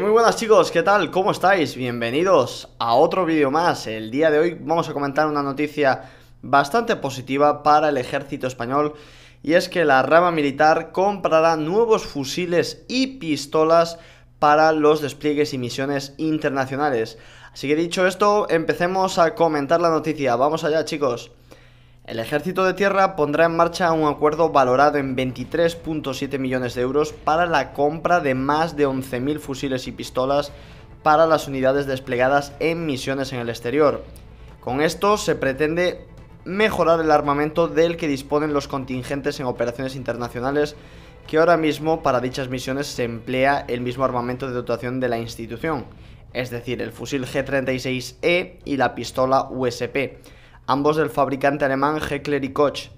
muy buenas chicos, ¿qué tal? ¿Cómo estáis? Bienvenidos a otro vídeo más. El día de hoy vamos a comentar una noticia bastante positiva para el ejército español y es que la rama militar comprará nuevos fusiles y pistolas para los despliegues y misiones internacionales. Así que dicho esto, empecemos a comentar la noticia. Vamos allá chicos. El ejército de tierra pondrá en marcha un acuerdo valorado en 23.7 millones de euros para la compra de más de 11.000 fusiles y pistolas para las unidades desplegadas en misiones en el exterior. Con esto se pretende mejorar el armamento del que disponen los contingentes en operaciones internacionales que ahora mismo para dichas misiones se emplea el mismo armamento de dotación de la institución, es decir, el fusil G36E y la pistola USP ambos del fabricante alemán Heckler y Koch.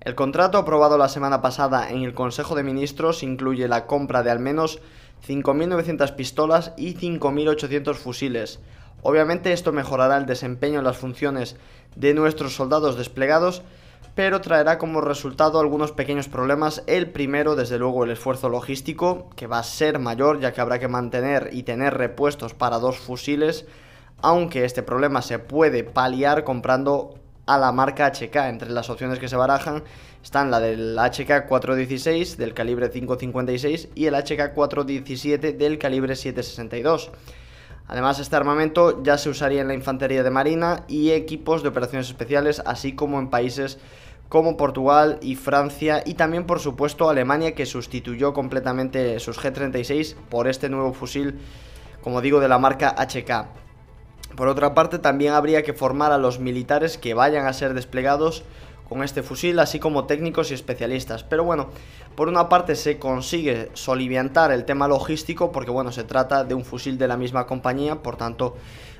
El contrato aprobado la semana pasada en el Consejo de Ministros incluye la compra de al menos 5.900 pistolas y 5.800 fusiles. Obviamente esto mejorará el desempeño en las funciones de nuestros soldados desplegados, pero traerá como resultado algunos pequeños problemas. El primero, desde luego, el esfuerzo logístico, que va a ser mayor ya que habrá que mantener y tener repuestos para dos fusiles aunque este problema se puede paliar comprando a la marca HK. Entre las opciones que se barajan están la del HK 416 del calibre 5.56 y el HK 417 del calibre 762. Además, este armamento ya se usaría en la infantería de marina y equipos de operaciones especiales, así como en países como Portugal y Francia y también por supuesto Alemania que sustituyó completamente sus G36 por este nuevo fusil, como digo, de la marca HK. Por otra parte, también habría que formar a los militares que vayan a ser desplegados con este fusil, así como técnicos y especialistas. Pero bueno, por una parte se consigue soliviantar el tema logístico, porque bueno, se trata de un fusil de la misma compañía, por tanto,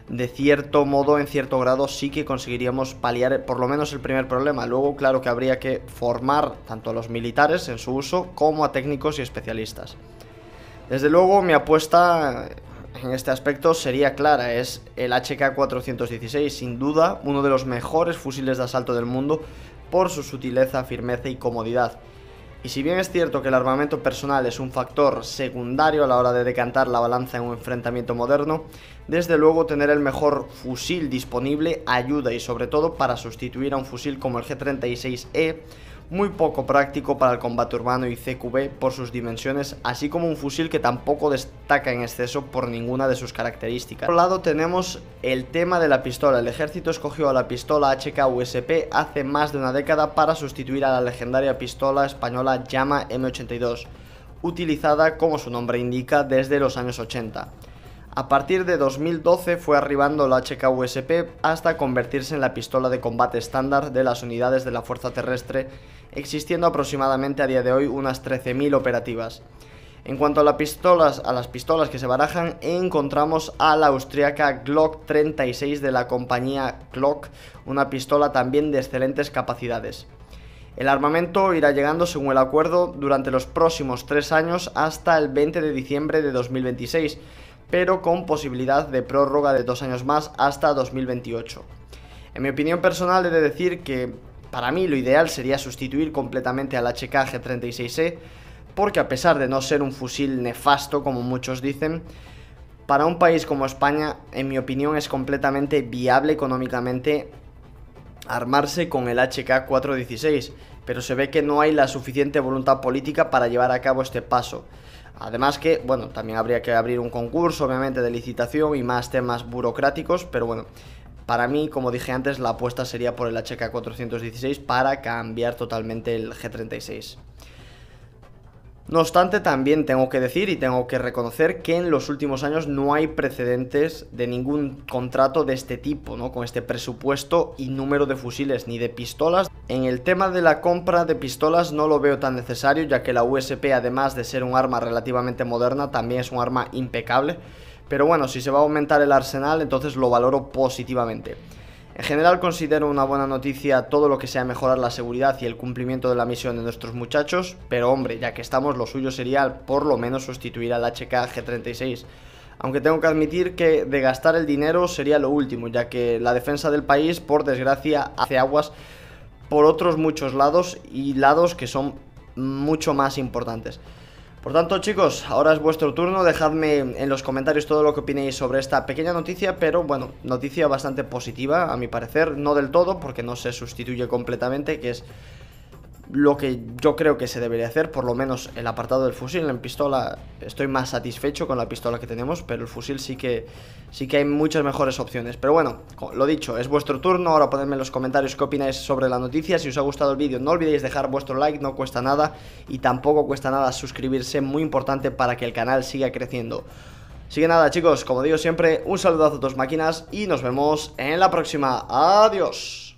de cierto modo, en cierto grado, sí que conseguiríamos paliar por lo menos el primer problema. Luego, claro que habría que formar tanto a los militares en su uso como a técnicos y especialistas. Desde luego, mi apuesta en este aspecto sería clara. Es el HK-416, sin duda, uno de los mejores fusiles de asalto del mundo por su sutileza, firmeza y comodidad. Y si bien es cierto que el armamento personal es un factor secundario a la hora de decantar la balanza en un enfrentamiento moderno, desde luego tener el mejor fusil disponible ayuda y sobre todo para sustituir a un fusil como el G36E muy poco práctico para el combate urbano y CQB por sus dimensiones, así como un fusil que tampoco destaca en exceso por ninguna de sus características. Por otro lado tenemos el tema de la pistola. El ejército escogió la pistola HK-USP hace más de una década para sustituir a la legendaria pistola española Llama M82, utilizada como su nombre indica desde los años 80. A partir de 2012 fue arribando la HK-USP hasta convertirse en la pistola de combate estándar de las unidades de la Fuerza Terrestre existiendo aproximadamente a día de hoy unas 13.000 operativas. En cuanto a, las pistolas, a las pistolas que se barajan, encontramos a la austriaca Glock 36 de la compañía Glock, una pistola también de excelentes capacidades. El armamento irá llegando según el acuerdo durante los próximos tres años hasta el 20 de diciembre de 2026, pero con posibilidad de prórroga de dos años más hasta 2028. En mi opinión personal he de decir que para mí lo ideal sería sustituir completamente al HK-G36E, porque a pesar de no ser un fusil nefasto como muchos dicen, para un país como España, en mi opinión, es completamente viable económicamente armarse con el HK-416, pero se ve que no hay la suficiente voluntad política para llevar a cabo este paso. Además que, bueno, también habría que abrir un concurso, obviamente, de licitación y más temas burocráticos, pero bueno, para mí, como dije antes, la apuesta sería por el HK416 para cambiar totalmente el G36. No obstante, también tengo que decir y tengo que reconocer que en los últimos años no hay precedentes de ningún contrato de este tipo, ¿no? Con este presupuesto y número de fusiles ni de pistolas. En el tema de la compra de pistolas no lo veo tan necesario, ya que la USP, además de ser un arma relativamente moderna, también es un arma impecable pero bueno, si se va a aumentar el arsenal, entonces lo valoro positivamente. En general considero una buena noticia todo lo que sea mejorar la seguridad y el cumplimiento de la misión de nuestros muchachos, pero hombre, ya que estamos, lo suyo sería por lo menos sustituir al HK G36. Aunque tengo que admitir que de gastar el dinero sería lo último, ya que la defensa del país, por desgracia, hace aguas por otros muchos lados y lados que son mucho más importantes. Por tanto, chicos, ahora es vuestro turno. Dejadme en los comentarios todo lo que opinéis sobre esta pequeña noticia, pero bueno, noticia bastante positiva, a mi parecer. No del todo, porque no se sustituye completamente, que es lo que yo creo que se debería hacer, por lo menos el apartado del fusil, en pistola estoy más satisfecho con la pistola que tenemos, pero el fusil sí que, sí que hay muchas mejores opciones. Pero bueno, lo dicho, es vuestro turno, ahora ponedme en los comentarios qué opináis sobre la noticia, si os ha gustado el vídeo no olvidéis dejar vuestro like, no cuesta nada y tampoco cuesta nada suscribirse, muy importante para que el canal siga creciendo. Así que nada chicos, como digo siempre, un saludazo a dos máquinas y nos vemos en la próxima. Adiós.